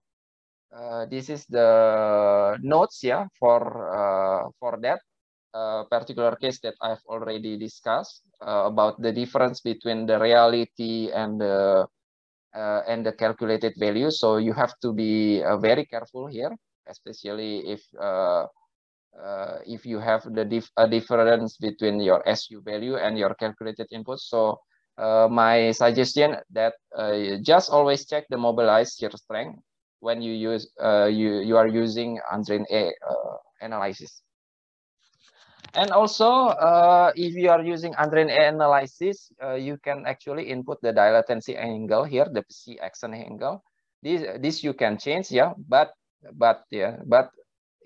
uh, this is the notes yeah for uh, for that uh, particular case that I've already discussed uh, about the difference between the reality and the uh, and the calculated value. So you have to be very careful here, especially if if you have the dif a difference between your SU value and your calculated input. So uh, my suggestion that uh, just always check the mobilized shear strength when you use uh, you you are using Andrin A uh, analysis. And also, uh, if you are using Andrin A analysis, uh, you can actually input the dilatancy angle here, the C action angle. This this you can change, yeah, but but yeah, but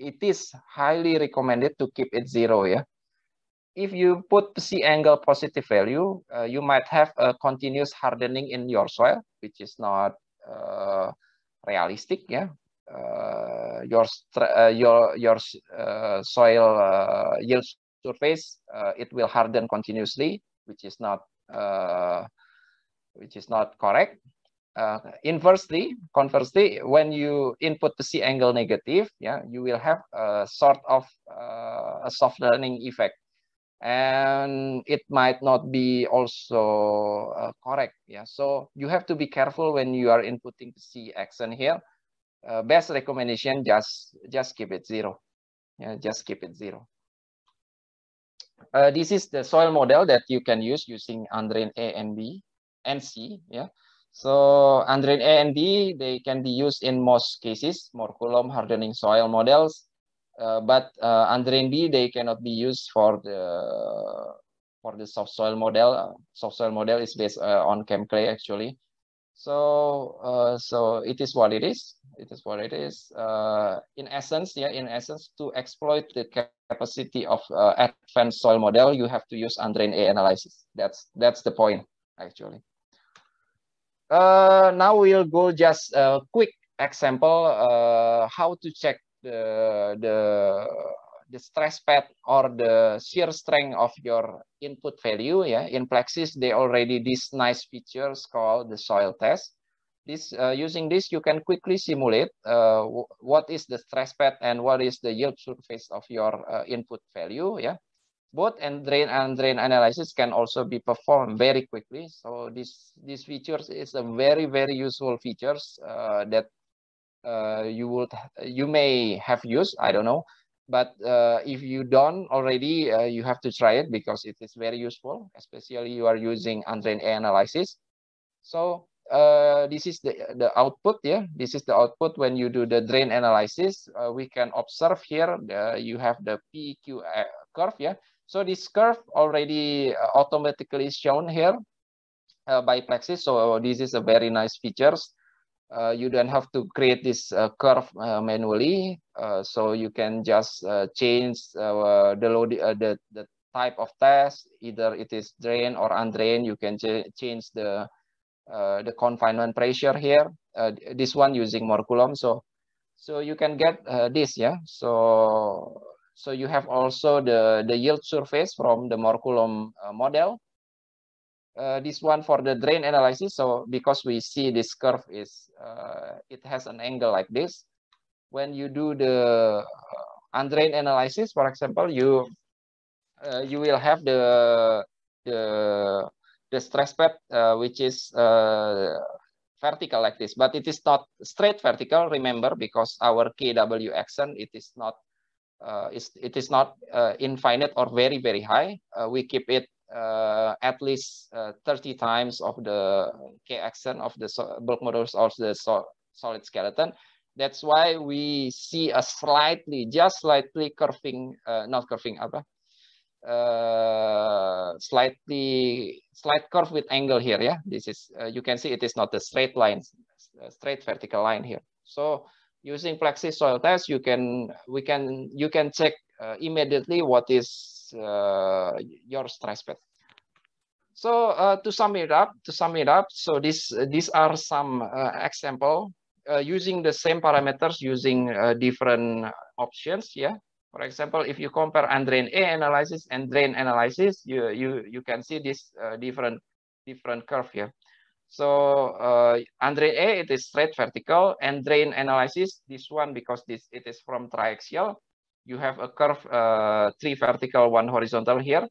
it is highly recommended to keep it zero, yeah. If you put C angle positive value, uh, you might have a continuous hardening in your soil, which is not uh, realistik ya uh, your uh, your your uh, soil uh, yield surface uh, it will harden continuously which is not uh, which is not correct uh, inversely conversely when you input the c angle negative yeah you will have a sort of uh, a softening effect and it might not be also uh, correct. Yeah, so you have to be careful when you are inputting C action here. Uh, best recommendation, just just keep it zero. Yeah, just keep it zero. Uh, this is the soil model that you can use using Andrain A and B and C. Yeah. So Andrain A and B, they can be used in most cases, more Coulomb hardening soil models, uh, but uh, under ND, they cannot be used for the for the soft soil model. Uh, soft soil model is based uh, on chem clay actually. So so it is what it is. It is what it is. in essence, yeah, in essence, to exploit the capacity of advanced soil model, you have to use Andrain A analysis. That's that's the point actually. Uh, now we'll go just a quick example uh, how to check the the the stress path or the shear strength of your input value. Yeah, in Plexis they already these nice features called the soil test. This uh, using this you can quickly simulate uh, what is the stress path and what is the yield surface of your uh, input value. Yeah, both and drain and drain analysis can also be performed very quickly. So this these features is a very very useful features uh, that uh, you would you may have used i don't know but uh, if you don't already uh, you have to try it because it is very useful especially you are using untrained analysis so uh, this is the the output yeah? this is the output when you do the drain analysis uh, we can observe here the, you have the pq uh, curve yeah so this curve already automatically shown here by plexis so this is a very nice features uh, you don't have to create this uh, curve uh, manually. so you can just change the load the, the type of test, either it is drain or undrain. You can ch change the the confinement pressure here. this one using more coulomb. So so you can get this. Yeah. So so you have also the the yield surface from the more coulomb model uh, this one for the drain analysis. So because we see this curve is, uh, it has an angle like this. When you do the uh, undrained analysis, for example, you uh, you will have the the the stress path uh, which is vertical like this, but it is not straight vertical. Remember, because our kw action, it is not uh, it is not uh, infinite or very, very high. Uh, we keep it uh, at least uh, 30 times of the K accent of the bulk modulus of the so solid skeleton. That's why we see a slightly, just slightly curving, uh, not curving, apa? Uh, slightly slight curve with angle here yeah this is uh, you can see it is not a straight line a straight vertical line here so using plexi soil test you can we can you can check uh, immediately what is uh, your stress pad. So uh, to sum it up, to sum it up, so this these are some uh, example using the same parameters using different options. Yeah, for example, if you compare undrained A analysis and drain analysis, you you you can see this uh, different different curve here. So uh, undrained A it is straight vertical and drain analysis this one because this it is from triaxial you have a curve, uh, three vertical, one horizontal here.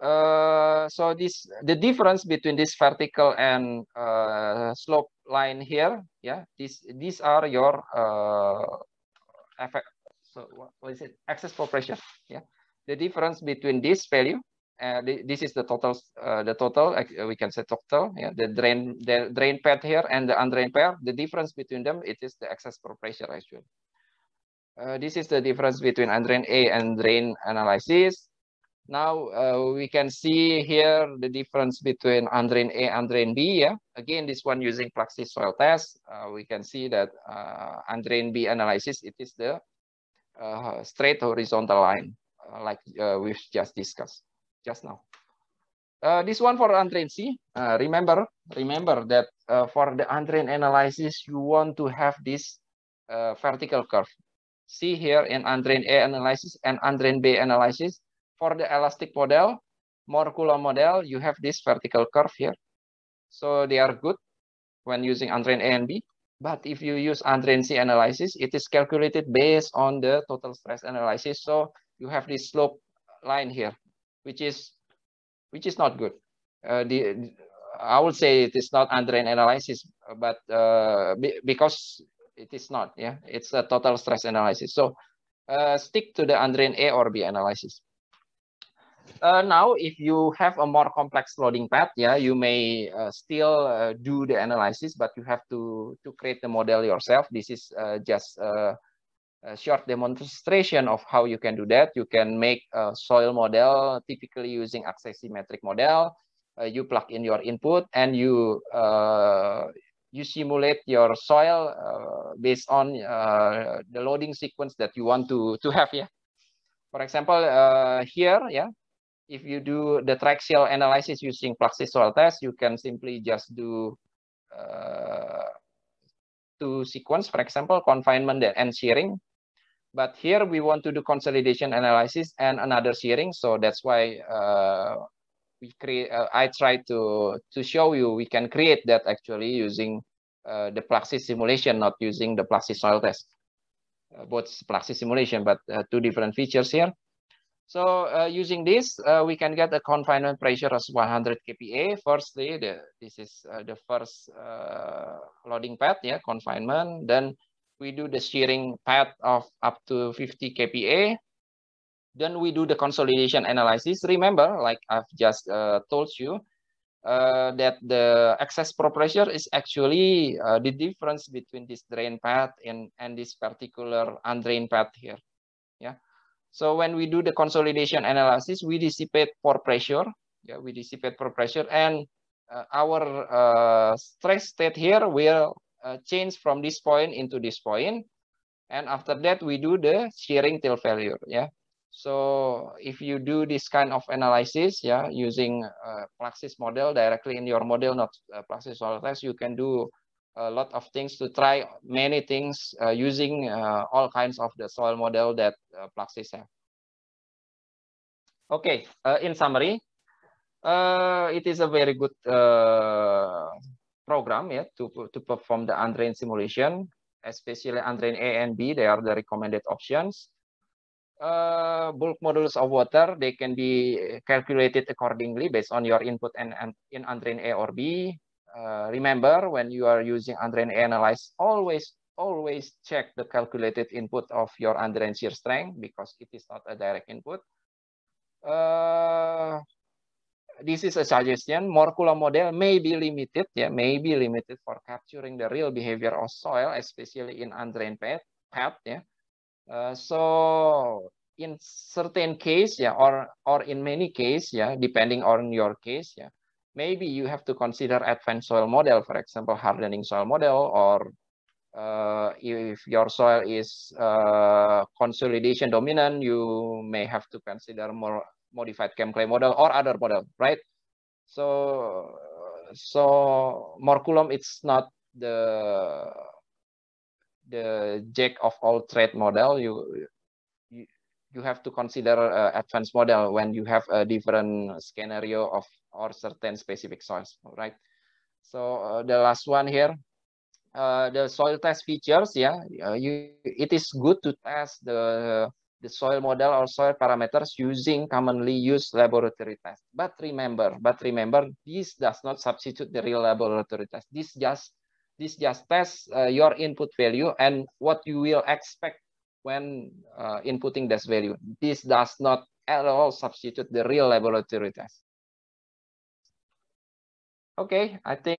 Uh, so this the difference between this vertical and uh, slope line here, yeah, this these are your uh, effect. So what is it? Excess pressure. Yeah, the difference between this value. Uh, this is the total, uh, the total, uh, we can say total, yeah, the drain, the drain pad here and the undrained pair, the difference between them, it is the excess pressure actually. Uh, this is the difference between undrained A and drain analysis. Now uh, we can see here the difference between undrained A and drain B. Yeah? Again, this one using Plaxis soil test, uh, we can see that uh, undrained B analysis, it is the uh, straight horizontal line uh, like we've just discussed just now. this one for undrained C, remember, remember that for the undrained analysis, you want to have this vertical curve. See here in untrained A analysis and untrained B analysis. For the elastic model, Coulomb model, you have this vertical curve here. So they are good when using untrained A and B. But if you use untrained C analysis, it is calculated based on the total stress analysis. So you have this slope line here, which is which is not good. Uh, the I would say it is not untrained analysis, but uh, be, because it is not. Yeah, it's a total stress analysis. So uh, stick to the Andrian A or B analysis. Uh, now, if you have a more complex loading path, yeah, you may uh, still uh, do the analysis, but you have to to create the model yourself. This is uh, just a, uh, a, short demonstration of how you can do that. You can make a soil model, typically using axisymmetric model. Uh, you plug in your input and you you simulate your soil uh, based on uh, the loading sequence that you want to, to have. Yeah. For example, uh, here, yeah, if you do the triaxial analysis using plastic soil test, you can simply just do uh, two sequence, for example, confinement and shearing. But here we want to do consolidation analysis and another shearing. So that's why uh, we create uh, i try to to show you we can create that actually using uh, the plaxis simulation not using the plaxis soil test uh, both plaxis simulation but uh, two different features here so uh, using this uh, we can get a confinement pressure as 100 kpa firstly the, this is the first loading path yeah confinement then we do the shearing path of up to 50 kpa then we do the consolidation analysis. Remember, like I've just uh, told you, uh, that the excess pore pressure is actually uh, the difference between this drain path and, and this particular undrained path here. Yeah. So when we do the consolidation analysis, we dissipate pore pressure. Yeah, we dissipate pore pressure and uh, our uh, stress state here will uh, change from this point into this point. And after that, we do the shearing till failure. Yeah. So if you do this kind of analysis, yeah, using uh, Plaxis model directly in your model, not uh, Plaxis model test, you can do a lot of things to try many things uh, using uh, all kinds of the soil model that uh, Plaxis have. Okay, uh, in summary, it is a very good program yeah, to, to perform the undrained simulation, especially undrained A and B, they are the recommended options uh, bulk modules of water, they can be calculated accordingly based on your input and, and in undrained A or B. Uh, remember, when you are using undrained A analyze, always, always check the calculated input of your undrained shear strength because it is not a direct input. Uh, this is a suggestion. Morcula model may be limited, yeah, may be limited for capturing the real behavior of soil, especially in undrained path, path yeah uh, so in certain case, yeah, or or in many case, yeah, depending on your case, yeah, maybe you have to consider advanced soil model, for example, hardening soil model, or uh, if your soil is uh, consolidation dominant, you may have to consider more modified chem clay model or other model, right? So so morculum, it's not the the jack of all trade model, you you, you have to consider uh, advanced model when you have a different scenario of or certain specific soils, right? So uh, the last one here, uh, the soil test features, yeah, uh, you it is good to test the the soil model or soil parameters using commonly used laboratory tests. But remember, but remember, this does not substitute the real laboratory test. This just this just tests uh, your input value and what you will expect when uh, inputting this value. This does not at all substitute the real laboratory test. Okay, I think